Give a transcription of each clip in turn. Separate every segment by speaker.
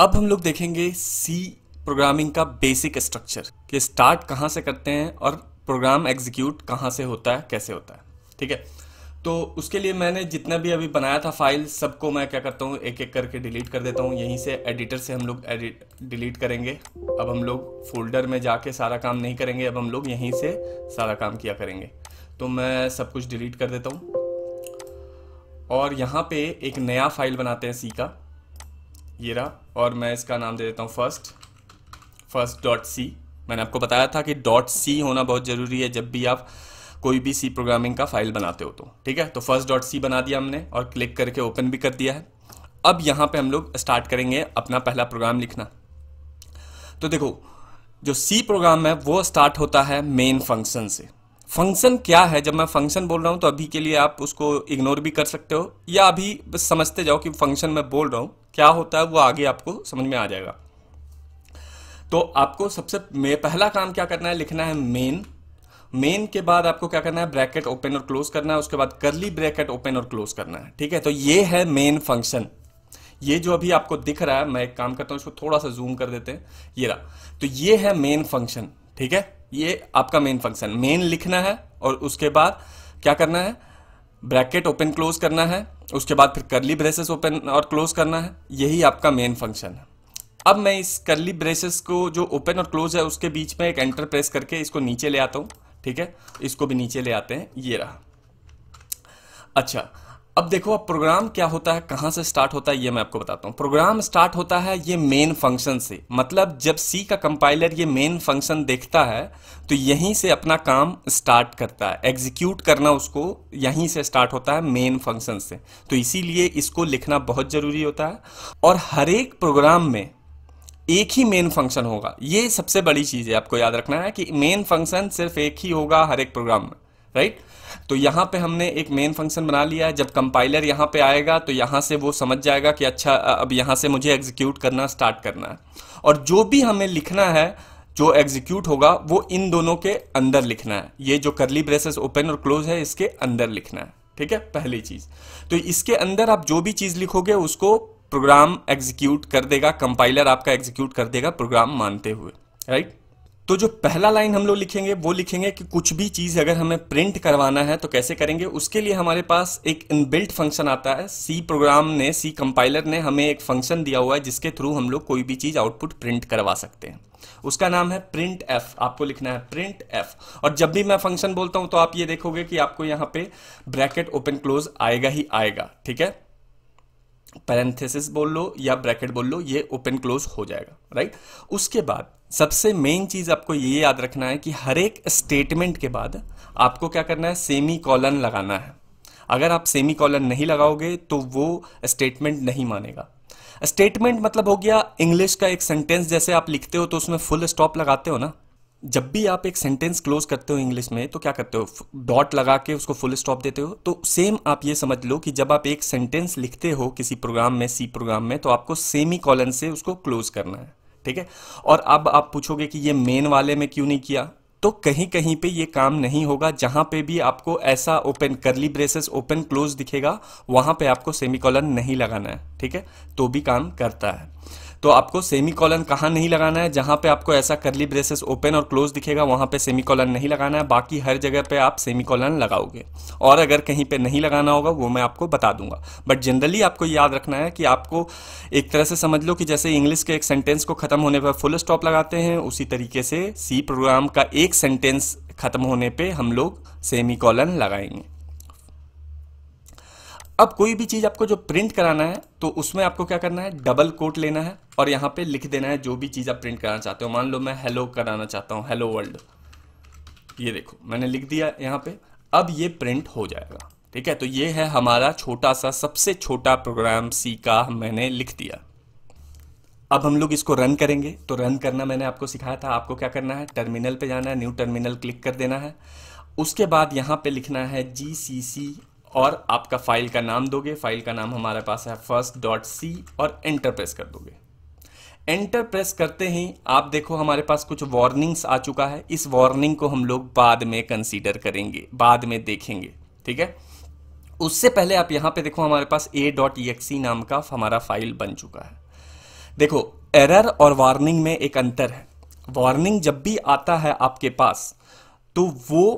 Speaker 1: अब हम लोग देखेंगे सी प्रोग्रामिंग का बेसिक स्ट्रक्चर कि स्टार्ट कहाँ से करते हैं और प्रोग्राम एग्जीक्यूट कहाँ से होता है कैसे होता है ठीक है तो उसके लिए मैंने जितना भी अभी बनाया था फाइल सबको मैं क्या करता हूँ एक एक करके डिलीट कर देता हूँ यहीं से एडिटर से हम लोग एडिट डिलीट करेंगे अब हम लोग फोल्डर में जाके सारा काम नहीं करेंगे अब हम लोग यहीं से सारा काम किया करेंगे तो मैं सब कुछ डिलीट कर देता हूँ और यहाँ पे एक नया फाइल बनाते हैं सी का ये रहा और मैं इसका नाम दे देता हूँ फर्स्ट फर्स्ट डॉट सी मैंने आपको बताया था कि डॉट सी होना बहुत ज़रूरी है जब भी आप कोई भी सी प्रोग्रामिंग का फाइल बनाते हो तो ठीक है तो फर्स्ट डॉट सी बना दिया हमने और क्लिक करके ओपन भी कर दिया है अब यहाँ पे हम लोग स्टार्ट करेंगे अपना पहला प्रोग्राम लिखना तो देखो जो सी प्रोग्राम है वो स्टार्ट होता है मेन फंक्शन से फंक्शन क्या है जब मैं फंक्शन बोल रहा हूँ तो अभी के लिए आप उसको इग्नोर भी कर सकते हो या अभी समझते जाओ कि फंक्शन मैं बोल रहा हूँ क्या होता है वो आगे आपको समझ में आ जाएगा तो आपको सबसे पहला काम क्या करना है लिखना है मेन मेन के बाद आपको क्या करना है ब्रैकेट ओपन और क्लोज करना है उसके बाद करली ब्रैकेट ओपन और क्लोज करना है ठीक है तो ये है मेन फंक्शन ये जो अभी आपको दिख रहा है मैं एक काम करता हूँ इसको थोड़ा सा जूम कर देते हैं ये रहा तो ये है मेन फंक्शन ठीक है ये आपका मेन फंक्शन मेन लिखना है और उसके बाद क्या करना है ब्रैकेट ओपन क्लोज करना है उसके बाद फिर करली ब्रेसेस ओपन और क्लोज करना है यही आपका मेन फंक्शन है अब मैं इस करली ब्रेसेस को जो ओपन और क्लोज है उसके बीच में एक एंटर प्रेस करके इसको नीचे ले आता हूँ ठीक है इसको भी नीचे ले आते हैं ये रहा अच्छा अब देखो अब प्रोग्राम क्या होता है कहां से स्टार्ट होता है ये मैं आपको बताता हूं प्रोग्राम स्टार्ट होता है ये मेन फंक्शन से मतलब जब सी का कंपाइलर ये मेन फंक्शन देखता है तो यहीं से अपना काम स्टार्ट करता है एग्जीक्यूट करना उसको यहीं से स्टार्ट होता है मेन फंक्शन से तो इसीलिए इसको लिखना बहुत ज़रूरी होता है और हर एक प्रोग्राम में एक ही मेन फंक्शन होगा ये सबसे बड़ी चीज़ है आपको याद रखना है कि मेन फंक्शन सिर्फ एक ही होगा हर एक प्रोग्राम में राइट तो यहां पे हमने एक मेन फंक्शन बना लिया है जब कंपाइलर यहां पे आएगा तो यहां से वो समझ जाएगा कि अच्छा अब यहां से मुझे एग्जीक्यूट करना स्टार्ट करना है और जो भी हमें लिखना है जो एग्जीक्यूट होगा वो इन दोनों के अंदर लिखना है ये जो करली ब्रेसेस ओपन और क्लोज है इसके अंदर लिखना है ठीक है पहली चीज़ तो इसके अंदर आप जो भी चीज़ लिखोगे उसको प्रोग्राम एग्जीक्यूट कर देगा कंपाइलर आपका एग्जीक्यूट कर देगा प्रोग्राम मानते हुए राइट तो जो पहला लाइन हम लोग लिखेंगे वो लिखेंगे कि कुछ भी चीज़ अगर हमें प्रिंट करवाना है तो कैसे करेंगे उसके लिए हमारे पास एक इनबिल्ट फंक्शन आता है सी प्रोग्राम ने सी कंपाइलर ने हमें एक फंक्शन दिया हुआ है जिसके थ्रू हम लोग कोई भी चीज़ आउटपुट प्रिंट करवा सकते हैं उसका नाम है प्रिंट एफ आपको लिखना है प्रिंट एफ और जब भी मैं फंक्शन बोलता हूं तो आप ये देखोगे कि आपको यहाँ पे ब्रैकेट ओपन क्लोज आएगा ही आएगा ठीक है पैरेंथेसिस बोल लो या ब्रैकेट बोल लो ये ओपन क्लोज हो जाएगा राइट उसके बाद सबसे मेन चीज़ आपको ये याद रखना है कि हर एक स्टेटमेंट के बाद आपको क्या करना है सेमी कॉलन लगाना है अगर आप सेमी कॉलन नहीं लगाओगे तो वो स्टेटमेंट नहीं मानेगा स्टेटमेंट मतलब हो गया इंग्लिश का एक सेंटेंस जैसे आप लिखते हो तो उसमें फुल स्टॉप लगाते हो ना जब भी आप एक सेंटेंस क्लोज करते हो इंग्लिश में तो क्या करते हो डॉट लगा के उसको फुल स्टॉप देते हो तो सेम आप ये समझ लो कि जब आप एक सेंटेंस लिखते हो किसी प्रोग्राम में सी प्रोग्राम में तो आपको सेमी कॉलन से उसको क्लोज करना है ठीक है और अब आप पूछोगे कि ये मेन वाले में क्यों नहीं किया तो कहीं कहीं पे ये काम नहीं होगा जहां पे भी आपको ऐसा ओपन करली ब्रेसेस ओपन क्लोज दिखेगा वहां पे आपको सेमी कॉलन नहीं लगाना है ठीक है तो भी काम करता है तो आपको सेमी कॉलन कहाँ नहीं लगाना है जहाँ पे आपको ऐसा करली ब्रेसेस ओपन और क्लोज दिखेगा वहाँ पे सेमी कॉलन नहीं लगाना है बाकी हर जगह पे आप सेमी कॉलन लगाओगे और अगर कहीं पे नहीं लगाना होगा वो मैं आपको बता दूंगा बट जनरली आपको याद रखना है कि आपको एक तरह से समझ लो कि जैसे इंग्लिश के एक सेंटेंस को ख़त्म होने पर फुल स्टॉप लगाते हैं उसी तरीके से सी प्रोग्राम का एक सेंटेंस ख़त्म होने पर हम लोग सेमी कॉलन लगाएंगे अब कोई भी चीज़ आपको जो प्रिंट कराना है तो उसमें आपको क्या करना है डबल कोट लेना है और यहां पे लिख देना है जो भी चीज़ आप प्रिंट कराना चाहते हो मान लो मैं हेलो कराना चाहता हूं हेलो वर्ल्ड ये देखो मैंने लिख दिया यहाँ पे अब ये प्रिंट हो जाएगा ठीक है तो ये है हमारा छोटा सा सबसे छोटा प्रोग्राम सी का मैंने लिख दिया अब हम लोग इसको रन करेंगे तो रन करना मैंने आपको सिखाया था आपको क्या करना है टर्मिनल पे जाना है न्यू टर्मिनल क्लिक कर देना है उसके बाद यहाँ पे लिखना है जी सी सी और आपका फाइल का नाम दोगे फाइल का नाम हमारे पास है फर्स्ट डॉट सी और एंटर प्रेस कर दोगे एंटर प्रेस करते ही आप देखो हमारे पास कुछ वार्निंग्स आ चुका है इस वार्निंग को हम लोग बाद में कंसीडर करेंगे बाद में देखेंगे ठीक है उससे पहले आप यहां पे देखो हमारे पास ए डॉट नाम का हमारा फाइल बन चुका है देखो एरर और वार्निंग में एक अंतर है वार्निंग जब भी आता है आपके पास तो वो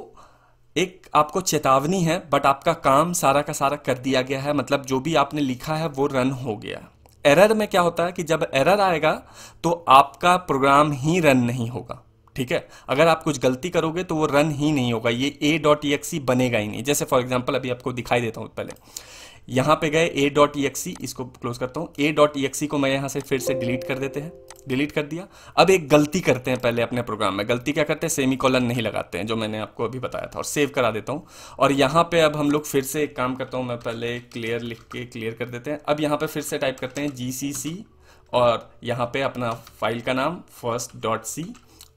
Speaker 1: एक आपको चेतावनी है बट आपका काम सारा का सारा कर दिया गया है मतलब जो भी आपने लिखा है वो रन हो गया एरर में क्या होता है कि जब एरर आएगा तो आपका प्रोग्राम ही रन नहीं होगा ठीक है अगर आप कुछ गलती करोगे तो वो रन ही नहीं होगा ये ए डॉट बनेगा ही नहीं जैसे फॉर एग्जाम्पल अभी आपको दिखाई देता हूं पहले यहाँ पे गए ए डॉट इसको क्लोज करता हूँ ए डॉट को मैं यहाँ से फिर से डिलीट कर देते हैं डिलीट कर दिया अब एक गलती करते हैं पहले अपने प्रोग्राम में गलती क्या करते हैं सेमी कॉलन नहीं लगाते हैं जो मैंने आपको अभी बताया था और सेव करा देता हूँ और यहाँ पे अब हम लोग फिर से एक काम करता हूँ मैं पहले क्लियर लिख के क्लियर कर देते हैं अब यहाँ पर फिर से टाइप करते हैं जी और यहाँ पर अपना फाइल का नाम फर्स्ट डॉट सी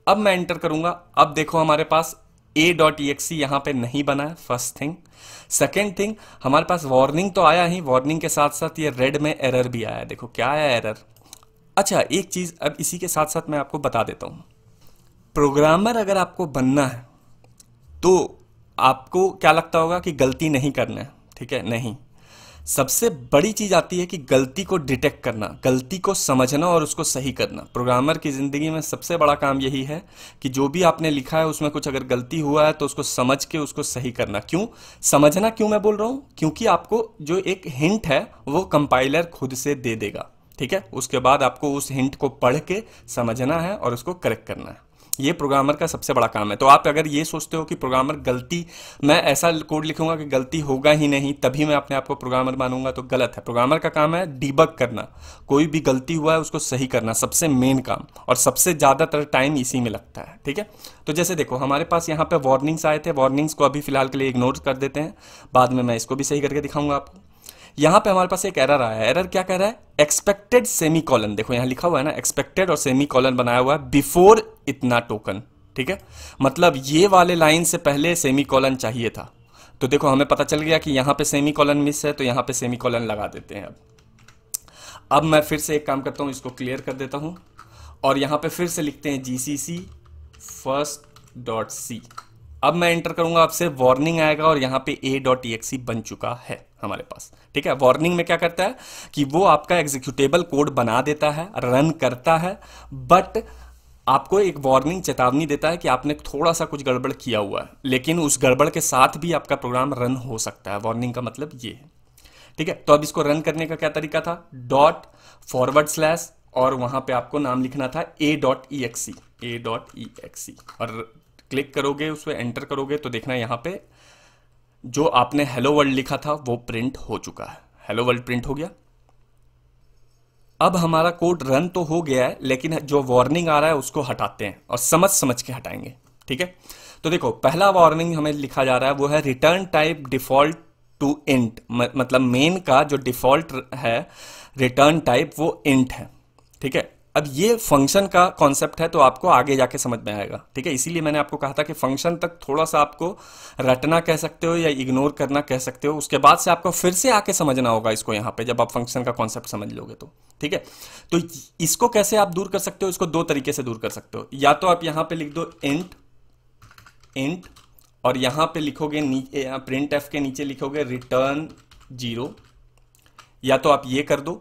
Speaker 1: अब मैं एंटर करूंगा अब देखो हमारे पास ए डॉट ई एक्सी यहाँ पर नहीं बना है फर्स्ट थिंग सेकेंड थिंग हमारे पास वार्निंग तो आया ही वार्निंग के साथ साथ ये रेड में एरर भी आया है देखो क्या आया एरर अच्छा एक चीज़ अब इसी के साथ साथ मैं आपको बता देता हूँ प्रोग्रामर अगर आपको बनना है तो आपको क्या लगता होगा कि गलती नहीं करना है ठीक है नहीं सबसे बड़ी चीज़ आती है कि गलती को डिटेक्ट करना गलती को समझना और उसको सही करना प्रोग्रामर की ज़िंदगी में सबसे बड़ा काम यही है कि जो भी आपने लिखा है उसमें कुछ अगर गलती हुआ है तो उसको समझ के उसको सही करना क्यों समझना क्यों मैं बोल रहा हूं क्योंकि आपको जो एक हिंट है वो कंपाइलर खुद से दे देगा ठीक है उसके बाद आपको उस हिंट को पढ़ के समझना है और उसको करेक्ट करना है ये प्रोग्रामर का सबसे बड़ा काम है तो आप अगर ये सोचते हो कि प्रोग्रामर गलती मैं ऐसा कोड लिखूंगा कि गलती होगा ही नहीं तभी मैं अपने आप को प्रोग्रामर मानूंगा तो गलत है प्रोग्रामर का काम है डीबग करना कोई भी गलती हुआ है उसको सही करना सबसे मेन काम और सबसे ज़्यादातर टाइम इसी में लगता है ठीक है तो जैसे देखो हमारे पास यहाँ पर वार्निंग्स आए थे वार्निंग्स को अभी फिलहाल के लिए इग्नोर कर देते हैं बाद में मैं इसको भी सही करके दिखाऊंगा आपको यहां पे हमारे पास एक एरर आया है एरर क्या कह रहा है एक्सपेक्टेड सेमी कॉलन देखो यहां लिखा हुआ है ना एक्सपेक्टेड और सेमी कॉलन बनाया हुआ है बिफोर इतना टोकन ठीक है मतलब ये वाले लाइन से पहले सेमी कॉलन चाहिए था तो देखो हमें पता चल गया कि यहां पे सेमी कॉलन मिस है तो यहां पे सेमी कॉलन लगा देते हैं अब अब मैं फिर से एक काम करता हूं इसको क्लियर कर देता हूं और यहां पे फिर से लिखते हैं जी सी सी फर्स्ट डॉट सी अब मैं एंटर करूंगा आपसे वार्निंग आएगा और यहां पे ए डॉट ई बन चुका है हमारे पास ठीक है वार्निंग में क्या करता है कि वो आपका एग्जीक्यूटेबल कोड बना देता है रन करता है बट आपको एक वार्निंग चेतावनी देता है कि आपने थोड़ा सा कुछ गड़बड़ किया हुआ है लेकिन उस गड़बड़ के साथ भी आपका प्रोग्राम रन हो सकता है वार्निंग का मतलब ये है ठीक है तो अब इसको रन करने का क्या तरीका था डॉट फॉरवर्ड स्लैश और वहां पे आपको नाम लिखना था a dot e x e a dot e x e और क्लिक करोगे उस पर एंटर करोगे तो देखना यहाँ पे जो आपने हेलो वर्ल्ड लिखा था वो प्रिंट हो चुका है हेलो वर्ल्ड प्रिंट हो गया अब हमारा कोड रन तो हो गया है लेकिन जो वार्निंग आ रहा है उसको हटाते हैं और समझ समझ के हटाएंगे ठीक है तो देखो पहला वार्निंग हमें लिखा जा रहा है वो है return type default to int मतलब मेन का जो डिफॉल्ट है रिटर्न टाइप वो इंट है ठीक है अब ये फंक्शन का कॉन्सेप्ट है तो आपको आगे जाके समझ में आएगा ठीक है इसीलिए मैंने आपको कहा था कि फंक्शन तक थोड़ा सा आपको रटना कह सकते हो या इग्नोर करना कह सकते हो उसके बाद से आपको फिर से आके समझना होगा इसको यहाँ पे जब आप फंक्शन का कॉन्सेप्ट समझ लोगे तो ठीक है तो इसको कैसे आप दूर कर सकते हो इसको दो तरीके से दूर कर सकते हो या तो आप यहाँ पर लिख दो इंट इंट और यहाँ पर लिखोगे प्रिंट एफ के नीचे लिखोगे रिटर्न जीरो या तो आप ये कर दो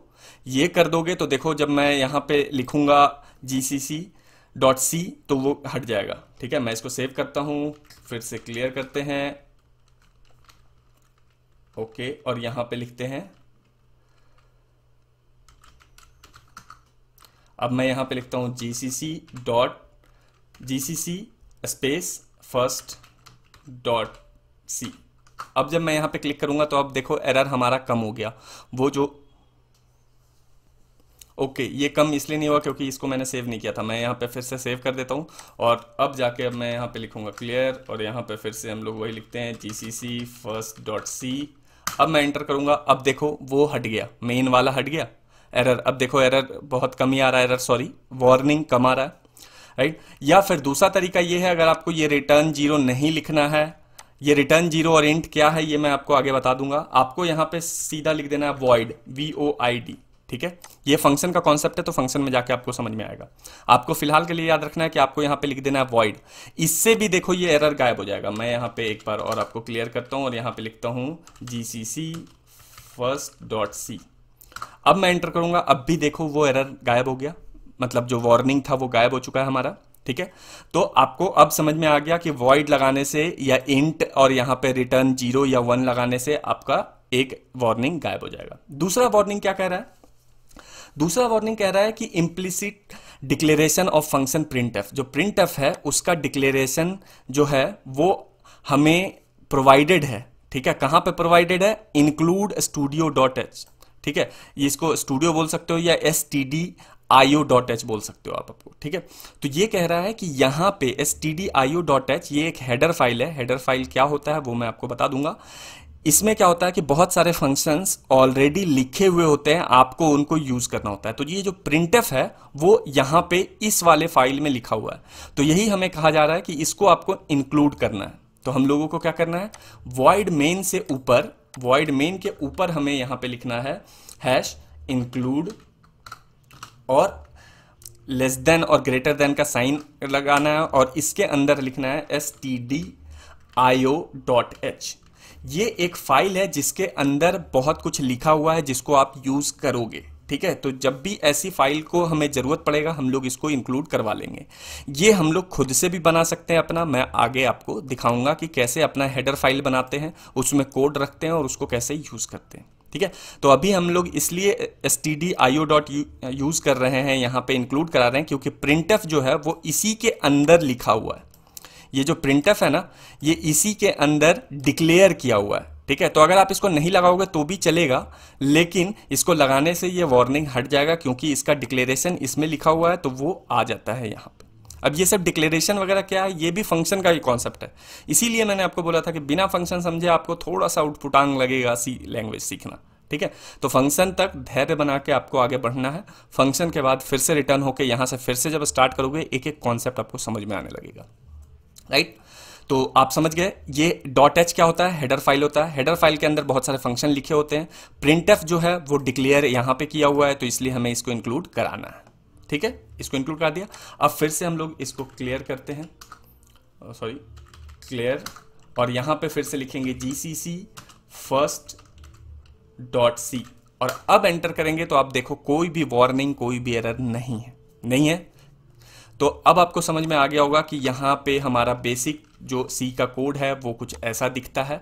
Speaker 1: ये कर दोगे तो देखो जब मैं यहाँ पे लिखूंगा जी सी सी डॉट सी तो वो हट जाएगा ठीक है मैं इसको सेव करता हूँ फिर से क्लियर करते हैं ओके और यहाँ पे लिखते हैं अब मैं यहाँ पे लिखता हूँ G C C dot G C C space first dot C अब जब मैं यहाँ पे क्लिक करूंगा तो अब देखो एरर हमारा कम हो गया वो जो ओके okay, ये कम इसलिए नहीं हुआ क्योंकि इसको मैंने सेव नहीं किया था मैं यहाँ पे फिर से सेव कर देता हूँ और अब जाके अब मैं यहाँ पे लिखूंगा क्लियर और यहाँ पे फिर से हम लोग वही लिखते हैं जी सी सी फर्स्ट डॉट सी अब मैं एंटर करूँगा अब देखो वो हट गया मेन वाला हट गया एरर अब देखो एरर बहुत कम ही आ रहा है एरर सॉरी वार्निंग कम आ रहा है राइट या फिर दूसरा तरीका ये है अगर आपको ये रिटर्न जीरो नहीं लिखना है ये रिटर्न जीरो और इंट क्या है ये मैं आपको आगे बता दूंगा आपको यहाँ पे सीधा लिख देना है void V O I D ठीक है ये फंक्शन का कॉन्सेप्ट है तो फंक्शन में जाके आपको समझ में आएगा आपको फिलहाल के लिए याद रखना है कि आपको यहाँ पे लिख देना है वॉइड इससे भी देखो ये एरर गायब हो जाएगा मैं यहाँ पे एक बार और आपको क्लियर करता हूँ और यहाँ पे लिखता हूँ जी सी सी फर्स्ट डॉट सी अब मैं एंटर करूँगा अब भी देखो वो एरर गायब हो गया मतलब जो वार्निंग था वो गायब हो चुका है हमारा ठीक है तो आपको अब समझ में आ गया कि वॉइड लगाने से या इंट और यहाँ पे रिटर्न जीरो या वन लगाने से आपका एक वार्निंग गायब हो जाएगा दूसरा वार्निंग क्या कह रहा है दूसरा वार्निंग कह रहा है कि implicit declaration of function print जो प्रिंट है उसका डिक्लेरेशन जो है वो हमें प्रोवाइडेड है ठीक है कहाँ पे प्रोवाइडेड है इंक्लूड स्टूडियो डॉट एच ठीक है ये इसको स्टूडियो बोल सकते हो या S T D I O dot H बोल सकते हो आप आपको ठीक है तो ये कह रहा है कि यहाँ पे S T D I O dot H ये एक हेडर फाइल है हेडर फाइल क्या होता है वो मैं आपको बता दूंगा इसमें क्या होता है कि बहुत सारे फंक्शंस ऑलरेडी लिखे हुए होते हैं आपको उनको यूज करना होता है तो ये जो प्रिंट है वो यहां पे इस वाले फाइल में लिखा हुआ है तो यही हमें कहा जा रहा है कि इसको आपको इंक्लूड करना है तो हम लोगों को क्या करना है वॉइड मेन से ऊपर वॉइड मेन के ऊपर हमें यहाँ पे लिखना है हैश इंक्लूड और लेस देन और ग्रेटर देन का साइन लगाना है और इसके अंदर लिखना है S T D I O dot H ये एक फाइल है जिसके अंदर बहुत कुछ लिखा हुआ है जिसको आप यूज़ करोगे ठीक है तो जब भी ऐसी फाइल को हमें ज़रूरत पड़ेगा हम लोग इसको इंक्लूड करवा लेंगे ये हम लोग खुद से भी बना सकते हैं अपना मैं आगे आपको दिखाऊंगा कि कैसे अपना हेडर फाइल बनाते हैं उसमें कोड रखते हैं और उसको कैसे यूज़ करते हैं ठीक है तो अभी हम लोग इसलिए S T D I O dot use कर रहे हैं यहाँ पर इंक्लूड करा रहे हैं क्योंकि प्रिंटफ जो है वो इसी के अंदर लिखा हुआ है ये जो प्रिंट है ना ये इसी के अंदर डिक्लेयर किया हुआ है ठीक है तो अगर आप इसको नहीं लगाओगे तो भी चलेगा लेकिन इसको लगाने से ये वार्निंग हट जाएगा क्योंकि इसका डिक्लेरेशन इसमें लिखा हुआ है तो वो आ जाता है यहाँ पे अब ये सब डिक्लेरेशन वगैरह क्या है ये भी फंक्शन का ही कॉन्सेप्ट है इसीलिए मैंने आपको बोला था कि बिना फंक्शन समझे आपको थोड़ा सा आउटपुटांग लगेगा सी लैंग्वेज सीखना ठीक है तो फंक्शन तक धैर्य बना के आपको आगे बढ़ना है फंक्शन के बाद फिर से रिटर्न होकर यहाँ से फिर से जब स्टार्ट करोगे एक एक कॉन्सेप्ट आपको समझ में आने लगेगा राइट तो आप समझ गए ये डॉट एच क्या होता है हेडर फाइल होता है हेडर फाइल के अंदर बहुत सारे फंक्शन लिखे होते हैं प्रिंट जो है वो डिक्लेयर यहां पे किया हुआ है तो इसलिए हमें इसको इंक्लूड कराना है ठीक है इसको इंक्लूड करा दिया अब फिर से हम लोग इसको क्लियर करते हैं सॉरी क्लियर और यहां पे फिर से लिखेंगे जी सी सी फर्स्ट डॉट सी और अब एंटर करेंगे तो आप देखो कोई भी वार्निंग कोई भी एरर नहीं है नहीं है तो अब आपको समझ में आ गया होगा कि यहाँ पे हमारा बेसिक जो सी का कोड है वो कुछ ऐसा दिखता है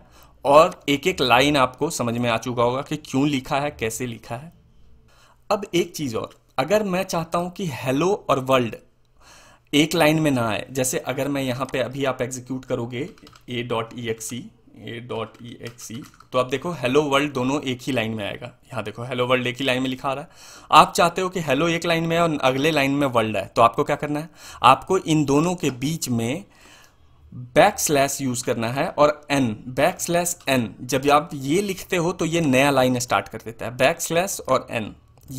Speaker 1: और एक एक लाइन आपको समझ में आ चुका होगा कि क्यों लिखा है कैसे लिखा है अब एक चीज़ और अगर मैं चाहता हूँ कि हेलो और वर्ल्ड एक लाइन में ना आए जैसे अगर मैं यहाँ पे अभी आप एग्जीक्यूट करोगे a dot e x a dot e H C तो आप देखो हेलो वर्ल्ड दोनों एक ही लाइन में आएगा यहाँ देखो हेलो वर्ल्ड एक ही लाइन में लिखा आ रहा है आप चाहते हो कि हेलो एक लाइन में है और अगले लाइन में वर्ल्ड है तो आपको क्या करना है आपको इन दोनों के बीच में बैक स्लैश यूज करना है और एन बैक स्लैश एन जब आप ये लिखते हो तो ये नया लाइन स्टार्ट कर देता है बैक स्लैश और एन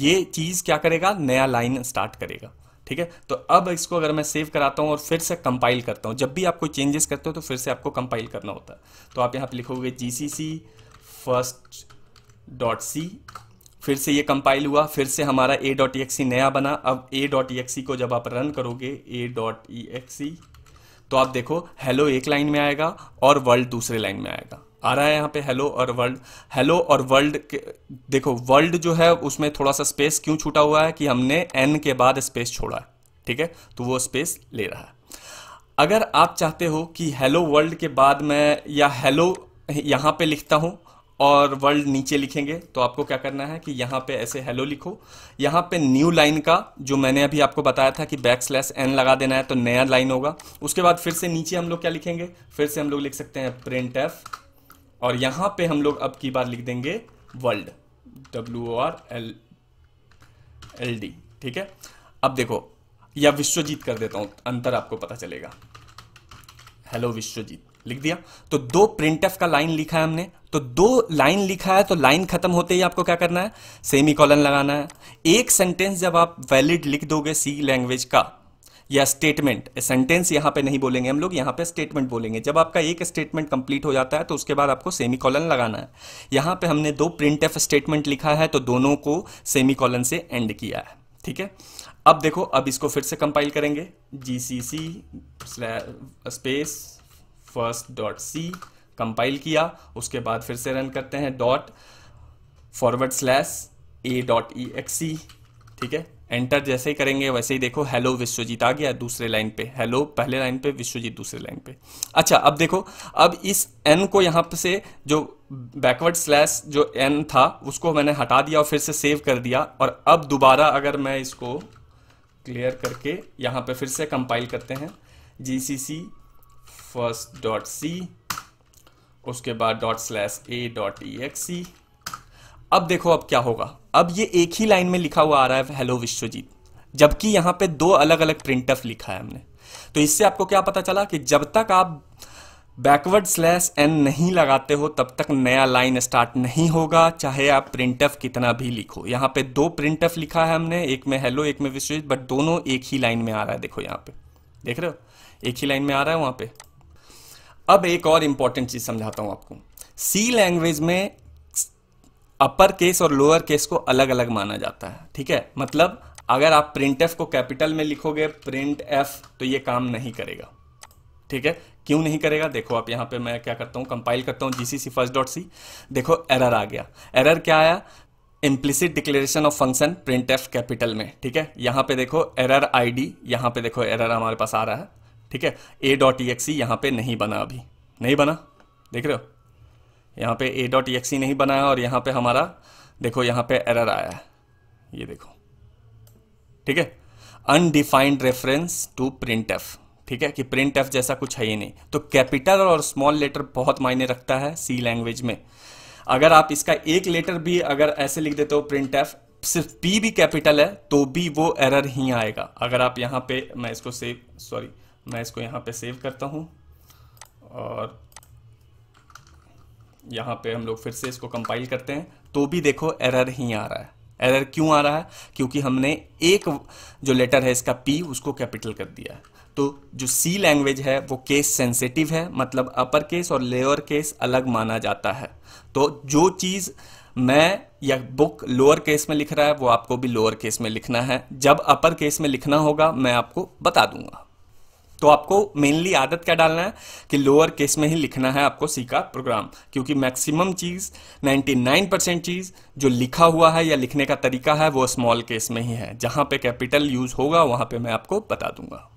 Speaker 1: ये चीज़ क्या करेगा नया लाइन स्टार्ट करेगा ठीक है तो अब इसको अगर मैं सेव कराता हूँ और फिर से कंपाइल करता हूँ जब भी आप कोई चेंजेस करते हो तो फिर से आपको कंपाइल करना होता है तो आप यहाँ पर लिखोगे जी सी सी फर्स्ट डॉट सी फिर से ये कंपाइल हुआ फिर से हमारा ए डॉट ई एक्सी नया बना अब ए डॉट ई एक्सी को जब आप रन करोगे ए डॉट ई सी तो आप देखो हेलो एक लाइन में आएगा और वर्ल्ड दूसरे लाइन में आएगा आ रहा है यहाँ पे हेलो और वर्ल्ड हेलो और वर्ल्ड देखो वर्ल्ड जो है उसमें थोड़ा सा स्पेस क्यों छूटा हुआ है कि हमने एन के बाद स्पेस छोड़ा है ठीक है तो वो स्पेस ले रहा है अगर आप चाहते हो कि हेलो वर्ल्ड के बाद मैं या हेलो यहाँ पे लिखता हूँ और वर्ल्ड नीचे लिखेंगे तो आपको क्या करना है कि यहाँ पे ऐसे हेलो लिखो यहाँ पे न्यू लाइन का जो मैंने अभी आपको बताया था कि बैक स्लैश एन लगा देना है तो नया लाइन होगा उसके बाद फिर से नीचे हम लोग क्या लिखेंगे फिर से हम लोग लिख सकते हैं प्रिंट एफ और यहां पे हम लोग अब की बार लिख देंगे world W R L L D ठीक है अब देखो या विश्वजीत कर देता हूं अंतर आपको पता चलेगा हेलो विश्वजीत लिख दिया तो दो प्रिंट का लाइन लिखा है हमने तो दो लाइन लिखा है तो लाइन खत्म होते ही आपको क्या करना है सेमी कॉलन लगाना है एक सेंटेंस जब आप वैलिड लिख दोगे सी लैंग्वेज का या स्टेटमेंट सेंटेंस यहां पे नहीं बोलेंगे हम लोग यहाँ पे स्टेटमेंट बोलेंगे जब आपका एक स्टेटमेंट कंप्लीट हो जाता है तो उसके बाद आपको सेमी कॉलन लगाना है यहां पे हमने दो प्रिंट एफ स्टेटमेंट लिखा है तो दोनों को सेमी कॉलन से एंड किया है ठीक है अब देखो अब इसको फिर से कंपाइल करेंगे G C C space first dot C compile किया उसके बाद फिर से रन करते हैं dot forward slash a dot e x C ठीक है एंटर जैसे ही करेंगे वैसे ही देखो हेलो विश्वजीत आ गया दूसरे लाइन पे हेलो पहले लाइन पे विश्वजीत दूसरे लाइन पे अच्छा अब देखो अब इस एन को यहाँ से जो बैकवर्ड स्लैश जो एन था उसको मैंने हटा दिया और फिर से सेव कर दिया और अब दोबारा अगर मैं इसको क्लियर करके यहाँ पे फिर से कंपाइल करते हैं जी सी सी फर्स्ट डॉट सी उसके बाद dot slash a dot e x C अब देखो अब क्या होगा अब ये एक ही लाइन में लिखा हुआ आ रहा है हेलो विश्वजीत जबकि यहां पे दो अलग अलग प्रिंट ऑफ लिखा है हमने तो इससे आपको क्या पता चला कि जब तक आप बैकवर्ड स्लैश एन नहीं लगाते हो तब तक नया लाइन स्टार्ट नहीं होगा चाहे आप प्रिंट कितना भी लिखो यहां पे दो प्रिंट लिखा है हमने एक में हेलो एक में विश्वजीत बट दोनों एक ही लाइन में आ रहा है देखो यहां पे देख रहे हो एक ही लाइन में आ रहा है वहां पे अब एक और इंपॉर्टेंट चीज़ समझाता हूं आपको सी लैंग्वेज में अपर केस और लोअर केस को अलग अलग माना जाता है ठीक है मतलब अगर आप प्रिंट एफ को कैपिटल में लिखोगे प्रिंट एफ तो ये काम नहीं करेगा ठीक है क्यों नहीं करेगा देखो आप यहां पे मैं क्या करता हूं कंपाइल करता GC GCC first dot C देखो एरर आ गया एरर क्या आया implicit declaration of function print F capital में ठीक है यहां पे देखो एरर आईडी यहां पे देखो एरर हमारे पास आ रहा है ठीक है ए डॉट ई एक्सी यहां पर नहीं बना अभी नहीं बना देख रहे हो यहाँ पे ए डॉट एक्सी नहीं बनाया और यहाँ पे हमारा देखो यहाँ पे एरर आया है ये देखो ठीक है undefined reference to print F ठीक है कि प्रिंट एफ जैसा कुछ है ही नहीं तो कैपिटल और स्मॉल लेटर बहुत मायने रखता है सी लैंग्वेज में अगर आप इसका एक लेटर भी अगर ऐसे लिख देते हो प्रिंट एफ सिर्फ पी भी कैपिटल है तो भी वो एरर ही आएगा अगर आप यहाँ पे मैं इसको सेव सॉरी मैं इसको यहाँ पे सेव करता हूँ और यहाँ पे हम लोग फिर से इसको कंपाइल करते हैं तो भी देखो एरर ही आ रहा है एरर क्यों आ रहा है क्योंकि हमने एक जो लेटर है इसका पी उसको कैपिटल कर दिया है तो जो सी लैंग्वेज है वो केस सेंसिटिव है मतलब अपर केस और लोअर केस अलग माना जाता है तो जो चीज़ मैं या बुक लोअर केस में लिख रहा है वो आपको भी लोअर केस में लिखना है जब अपर केस में लिखना होगा मैं आपको बता दूंगा तो आपको मेनली आदत क्या डालना है कि लोअर केस में ही लिखना है आपको सी का प्रोग्राम क्योंकि मैक्सिमम चीज़ 99 परसेंट चीज़ जो लिखा हुआ है या लिखने का तरीका है वो स्मॉल केस में ही है जहां पे कैपिटल यूज़ होगा वहां पे मैं आपको बता दूंगा